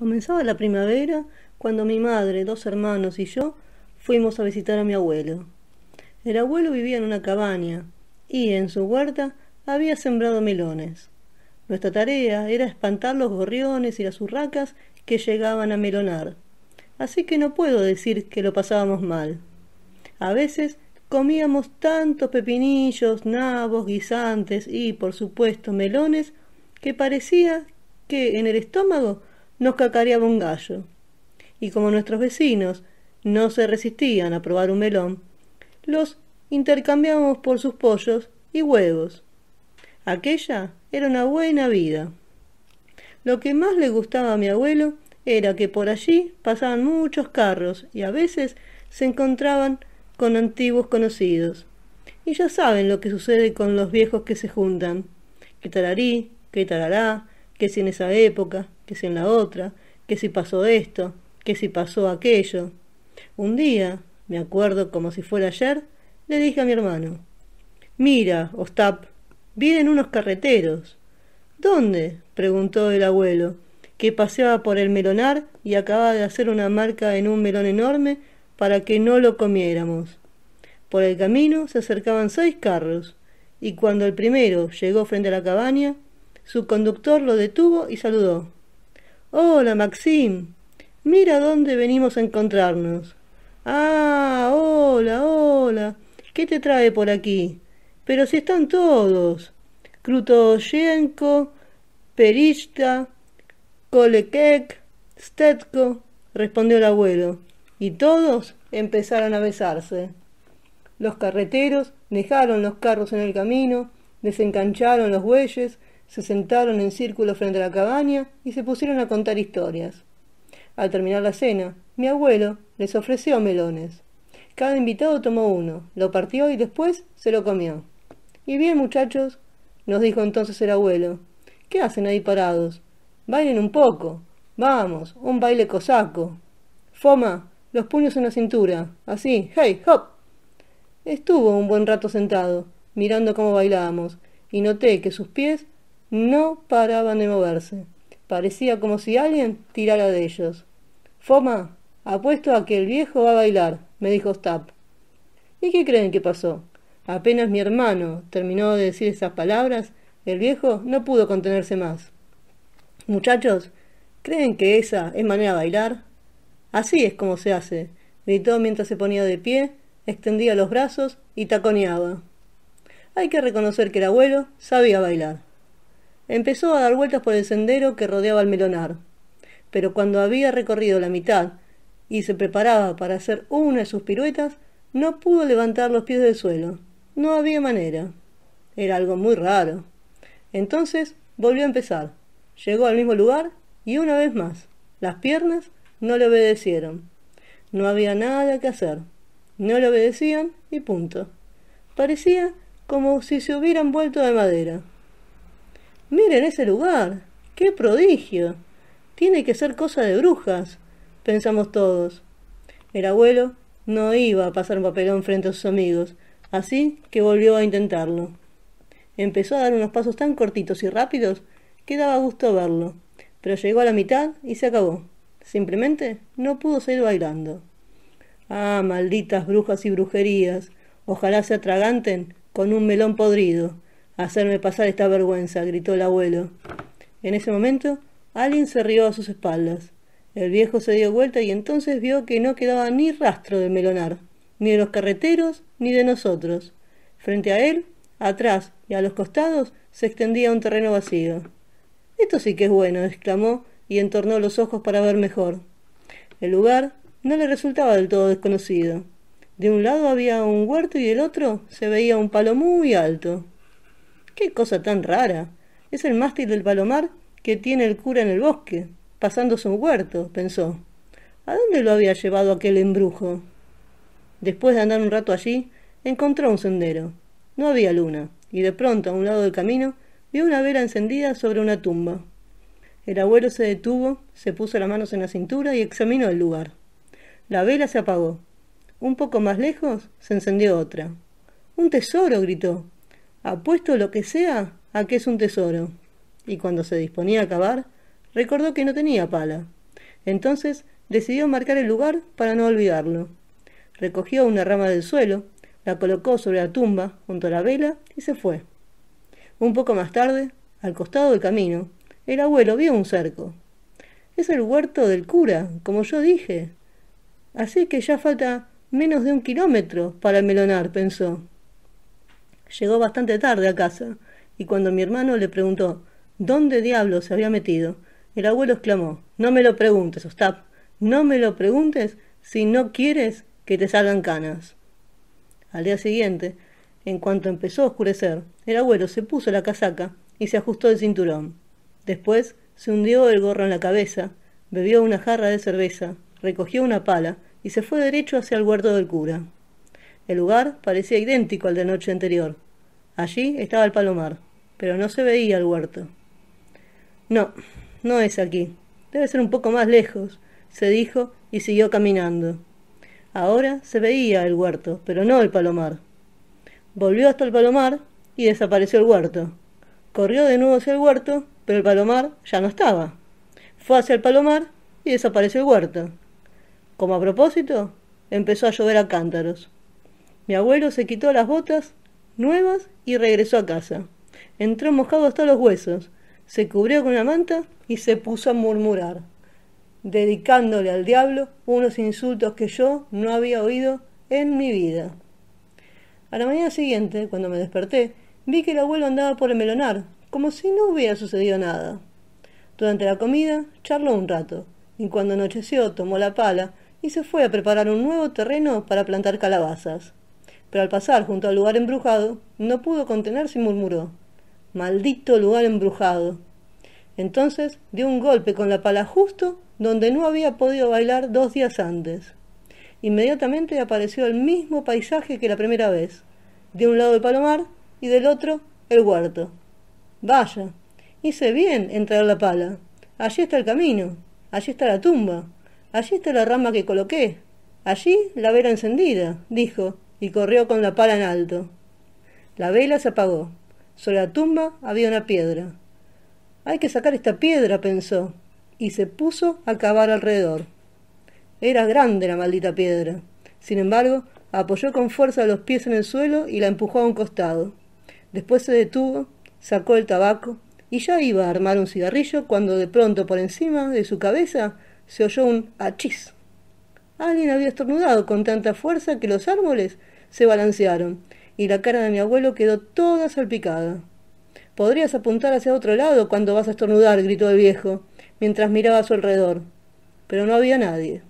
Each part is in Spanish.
Comenzaba la primavera cuando mi madre, dos hermanos y yo fuimos a visitar a mi abuelo. El abuelo vivía en una cabaña y en su huerta había sembrado melones. Nuestra tarea era espantar los gorriones y las urracas que llegaban a melonar. Así que no puedo decir que lo pasábamos mal. A veces comíamos tantos pepinillos, nabos, guisantes y, por supuesto, melones, que parecía que en el estómago nos cacareaba un gallo. Y como nuestros vecinos no se resistían a probar un melón, los intercambiábamos por sus pollos y huevos. Aquella era una buena vida. Lo que más le gustaba a mi abuelo era que por allí pasaban muchos carros y a veces se encontraban con antiguos conocidos. Y ya saben lo que sucede con los viejos que se juntan. qué tararí, que tarará, qué si en esa época, que si en la otra, que si pasó esto, que si pasó aquello. Un día, me acuerdo como si fuera ayer, le dije a mi hermano, Mira, Ostap, vienen unos carreteros. ¿Dónde? preguntó el abuelo, que paseaba por el melonar y acababa de hacer una marca en un melón enorme para que no lo comiéramos. Por el camino se acercaban seis carros, y cuando el primero llegó frente a la cabaña, su conductor lo detuvo y saludó. Hola, Maxim. Mira dónde venimos a encontrarnos. Ah, hola, hola. ¿Qué te trae por aquí? Pero si están todos. Krutoyenko, Perista, Kolekek, Stetko, respondió el abuelo, y todos empezaron a besarse. Los carreteros dejaron los carros en el camino, desengancharon los bueyes, se sentaron en círculo frente a la cabaña y se pusieron a contar historias. Al terminar la cena, mi abuelo les ofreció melones. Cada invitado tomó uno, lo partió y después se lo comió. Y bien, muchachos, nos dijo entonces el abuelo, ¿qué hacen ahí parados? Bailen un poco. Vamos, un baile cosaco. Foma, los puños en la cintura. Así, hey, hop. Estuvo un buen rato sentado, mirando cómo bailábamos, y noté que sus pies no paraban de moverse. Parecía como si alguien tirara de ellos. Foma, apuesto a que el viejo va a bailar, me dijo Stapp. ¿Y qué creen que pasó? Apenas mi hermano terminó de decir esas palabras, el viejo no pudo contenerse más. Muchachos, ¿creen que esa es manera de bailar? Así es como se hace, gritó mientras se ponía de pie, extendía los brazos y taconeaba. Hay que reconocer que el abuelo sabía bailar. Empezó a dar vueltas por el sendero que rodeaba el melonar, pero cuando había recorrido la mitad y se preparaba para hacer una de sus piruetas, no pudo levantar los pies del suelo. No había manera. Era algo muy raro. Entonces volvió a empezar. Llegó al mismo lugar y una vez más. Las piernas no le obedecieron. No había nada que hacer. No le obedecían y punto. Parecía como si se hubieran vuelto de madera. Miren ese lugar. ¡Qué prodigio! Tiene que ser cosa de brujas, pensamos todos. El abuelo no iba a pasar un papelón frente a sus amigos, así que volvió a intentarlo. Empezó a dar unos pasos tan cortitos y rápidos que daba gusto verlo, pero llegó a la mitad y se acabó. Simplemente no pudo seguir bailando. Ah, malditas brujas y brujerías. Ojalá se atraganten con un melón podrido, Hacerme pasar esta vergüenza, gritó el abuelo. En ese momento, alguien se rió a sus espaldas. El viejo se dio vuelta y entonces vio que no quedaba ni rastro de melonar, ni de los carreteros, ni de nosotros. Frente a él, atrás y a los costados, se extendía un terreno vacío. Esto sí que es bueno, exclamó y entornó los ojos para ver mejor. El lugar no le resultaba del todo desconocido. De un lado había un huerto y del otro se veía un palo muy alto. ¡Qué cosa tan rara! Es el mástil del palomar que tiene el cura en el bosque, pasando su huerto, pensó. ¿A dónde lo había llevado aquel embrujo? Después de andar un rato allí, encontró un sendero. No había luna, y de pronto a un lado del camino vio una vela encendida sobre una tumba. El abuelo se detuvo, se puso las manos en la cintura y examinó el lugar. La vela se apagó. Un poco más lejos se encendió otra. Un tesoro, gritó. Apuesto lo que sea a que es un tesoro. Y cuando se disponía a cavar, recordó que no tenía pala. Entonces decidió marcar el lugar para no olvidarlo. Recogió una rama del suelo, la colocó sobre la tumba junto a la vela y se fue. Un poco más tarde, al costado del camino, el abuelo vio un cerco. Es el huerto del cura, como yo dije. Así que ya falta menos de un kilómetro para melonar, pensó llegó bastante tarde a casa, y cuando mi hermano le preguntó dónde diablo se había metido, el abuelo exclamó No me lo preguntes, Ostap, no me lo preguntes si no quieres que te salgan canas. Al día siguiente, en cuanto empezó a oscurecer, el abuelo se puso la casaca y se ajustó el cinturón. Después se hundió el gorro en la cabeza, bebió una jarra de cerveza, recogió una pala y se fue derecho hacia el huerto del cura. El lugar parecía idéntico al de noche anterior. Allí estaba el palomar, pero no se veía el huerto. No, no es aquí. Debe ser un poco más lejos, se dijo y siguió caminando. Ahora se veía el huerto, pero no el palomar. Volvió hasta el palomar y desapareció el huerto. Corrió de nuevo hacia el huerto, pero el palomar ya no estaba. Fue hacia el palomar y desapareció el huerto. Como a propósito, empezó a llover a cántaros. Mi abuelo se quitó las botas nuevas y regresó a casa. Entró mojado hasta los huesos, se cubrió con una manta y se puso a murmurar, dedicándole al diablo unos insultos que yo no había oído en mi vida. A la mañana siguiente, cuando me desperté, vi que el abuelo andaba por el melonar, como si no hubiera sucedido nada. Durante la comida charló un rato, y cuando anocheció tomó la pala y se fue a preparar un nuevo terreno para plantar calabazas pero al pasar junto al lugar embrujado, no pudo contenerse y murmuró, Maldito lugar embrujado. Entonces dio un golpe con la pala justo donde no había podido bailar dos días antes. Inmediatamente apareció el mismo paisaje que la primera vez, de un lado el palomar y del otro el huerto. Vaya, hice bien en la pala. Allí está el camino, allí está la tumba, allí está la rama que coloqué, allí la vera encendida, dijo, y corrió con la pala en alto. La vela se apagó. Sobre la tumba había una piedra. Hay que sacar esta piedra, pensó, y se puso a cavar alrededor. Era grande la maldita piedra. Sin embargo, apoyó con fuerza los pies en el suelo y la empujó a un costado. Después se detuvo, sacó el tabaco y ya iba a armar un cigarrillo cuando de pronto por encima de su cabeza se oyó un achís. Alguien había estornudado con tanta fuerza que los árboles se balancearon, y la cara de mi abuelo quedó toda salpicada. Podrías apuntar hacia otro lado cuando vas a estornudar, gritó el viejo, mientras miraba a su alrededor. Pero no había nadie.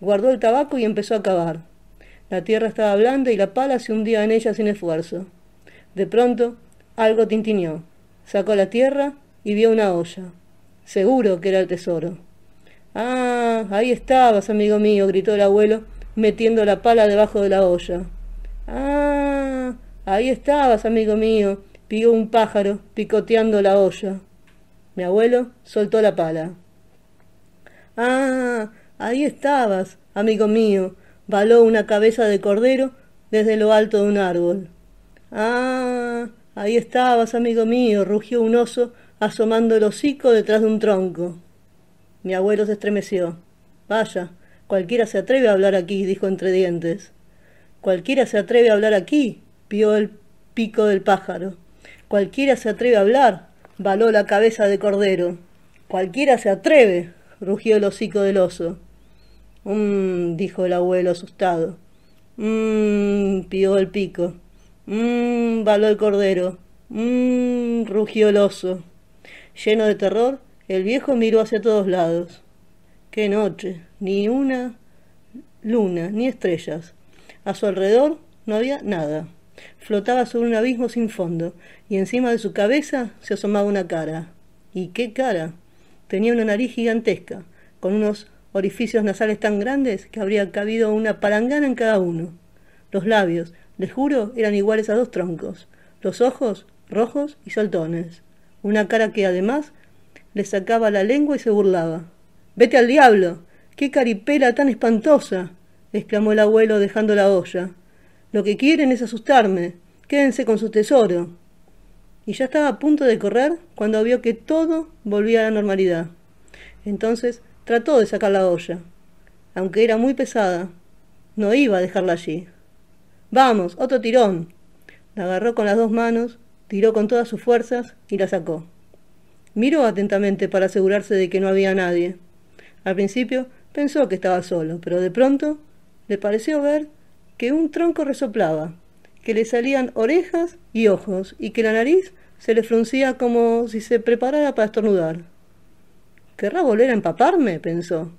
Guardó el tabaco y empezó a cavar. La tierra estaba blanda y la pala se hundía en ella sin esfuerzo. De pronto, algo tintineó. Sacó la tierra y vio una olla. Seguro que era el tesoro. Ah, ahí estabas, amigo mío, gritó el abuelo, metiendo la pala debajo de la olla. Ah, ahí estabas, amigo mío, pilló un pájaro picoteando la olla. Mi abuelo soltó la pala. Ah, ahí estabas, amigo mío, baló una cabeza de cordero desde lo alto de un árbol. Ah, ahí estabas, amigo mío, rugió un oso asomando el hocico detrás de un tronco. Mi abuelo se estremeció. Vaya, cualquiera se atreve a hablar aquí, dijo entre dientes. Cualquiera se atreve a hablar aquí, pio el pico del pájaro. Cualquiera se atreve a hablar, baló la cabeza de cordero. Cualquiera se atreve, rugió el hocico del oso. Mmm, dijo el abuelo asustado. Mmm, pio el pico. Mmm, baló el cordero. Mmm, rugió el oso. Lleno de terror, el viejo miró hacia todos lados. Qué noche, ni una luna, ni estrellas. A su alrededor no había nada. Flotaba sobre un abismo sin fondo, y encima de su cabeza se asomaba una cara. ¿Y qué cara? Tenía una nariz gigantesca, con unos orificios nasales tan grandes que habría cabido una palangana en cada uno. Los labios, les juro, eran iguales a dos troncos. Los ojos, rojos y soltones. Una cara que además le sacaba la lengua y se burlaba. Vete al diablo. ¡Qué caripela tan espantosa! exclamó el abuelo dejando la olla. Lo que quieren es asustarme. Quédense con su tesoro. Y ya estaba a punto de correr cuando vio que todo volvía a la normalidad. Entonces trató de sacar la olla. Aunque era muy pesada, no iba a dejarla allí. Vamos, otro tirón. La agarró con las dos manos, tiró con todas sus fuerzas y la sacó. Miró atentamente para asegurarse de que no había nadie. Al principio pensó que estaba solo, pero de pronto le pareció ver que un tronco resoplaba, que le salían orejas y ojos y que la nariz se le fruncía como si se preparara para estornudar. ¿Querrá volver a empaparme? pensó.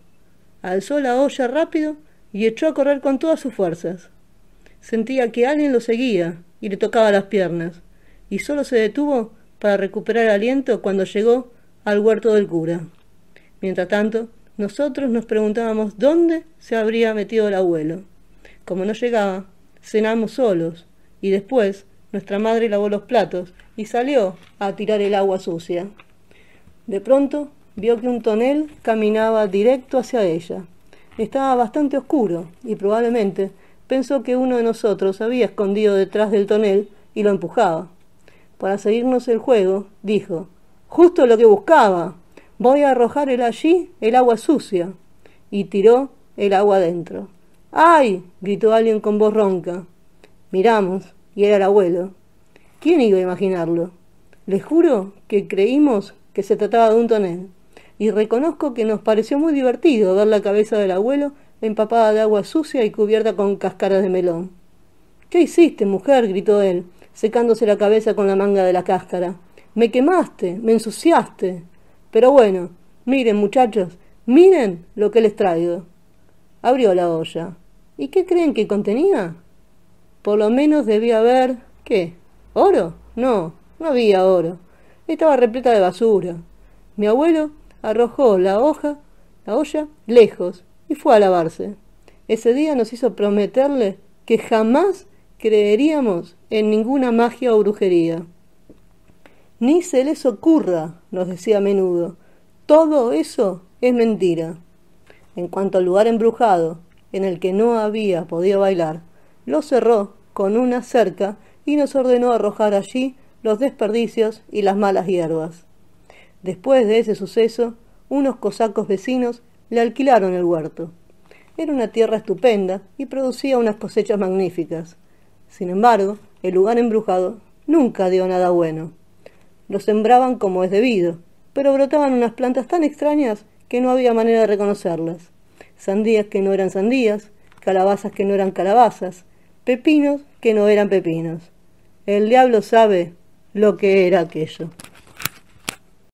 Alzó la olla rápido y echó a correr con todas sus fuerzas. Sentía que alguien lo seguía y le tocaba las piernas, y solo se detuvo para recuperar aliento cuando llegó al huerto del cura. Mientras tanto, nosotros nos preguntábamos dónde se habría metido el abuelo. Como no llegaba, cenamos solos y después nuestra madre lavó los platos y salió a tirar el agua sucia. De pronto vio que un tonel caminaba directo hacia ella. Estaba bastante oscuro y probablemente pensó que uno de nosotros había escondido detrás del tonel y lo empujaba. Para seguirnos el juego, dijo, justo lo que buscaba. Voy a arrojar el allí el agua sucia. Y tiró el agua adentro. ¡Ay! gritó alguien con voz ronca. Miramos, y era el abuelo. ¿Quién iba a imaginarlo? Les juro que creímos que se trataba de un tonel, y reconozco que nos pareció muy divertido ver la cabeza del abuelo empapada de agua sucia y cubierta con cáscaras de melón. ¿Qué hiciste, mujer? gritó él, secándose la cabeza con la manga de la cáscara. Me quemaste, me ensuciaste. Pero bueno, miren muchachos, miren lo que les traigo. Abrió la olla. ¿Y qué creen que contenía? Por lo menos debía haber... ¿Qué? ¿Oro? No, no había oro. Estaba repleta de basura. Mi abuelo arrojó la hoja, la olla, lejos y fue a lavarse. Ese día nos hizo prometerle que jamás creeríamos en ninguna magia o brujería. Ni se les ocurra, nos decía a menudo. Todo eso es mentira. En cuanto al lugar embrujado, en el que no había podido bailar, lo cerró con una cerca y nos ordenó arrojar allí los desperdicios y las malas hierbas. Después de ese suceso, unos cosacos vecinos le alquilaron el huerto. Era una tierra estupenda y producía unas cosechas magníficas. Sin embargo, el lugar embrujado nunca dio nada bueno. Lo sembraban como es debido, pero brotaban unas plantas tan extrañas que no había manera de reconocerlas. Sandías que no eran sandías, calabazas que no eran calabazas, pepinos que no eran pepinos. El diablo sabe lo que era aquello.